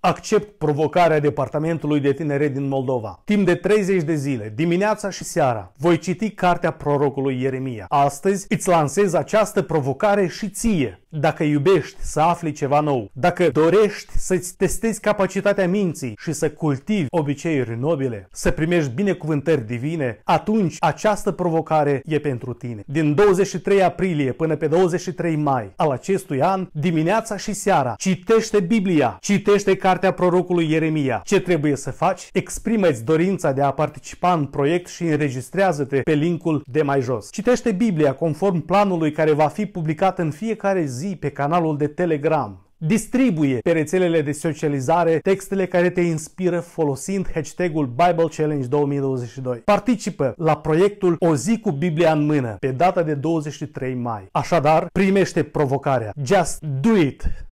accept provocarea Departamentului de Tinere din Moldova. Timp de 30 de zile, dimineața și seara, voi citi cartea prorocului Ieremia. Astăzi îți lansez această provocare și ție. Dacă iubești să afli ceva nou, dacă dorești să-ți testezi capacitatea minții și să cultivi obiceiuri nobile, să primești binecuvântări divine, atunci această provocare e pentru tine. Din 23 aprilie până pe 23 mai al acestui an, dimineața și seara, citește Biblia, citește cartea cartea prorocului Ieremia. Ce trebuie să faci? Exprimeți dorința de a participa în proiect și înregistrează-te pe linkul de mai jos. Citește Biblia conform planului care va fi publicat în fiecare zi pe canalul de Telegram. Distribuie pe rețelele de socializare textele care te inspiră folosind hashtagul Bible Challenge 2022. Participă la proiectul O zi cu Biblia în mână pe data de 23 mai. Așadar, primește provocarea. Just do it!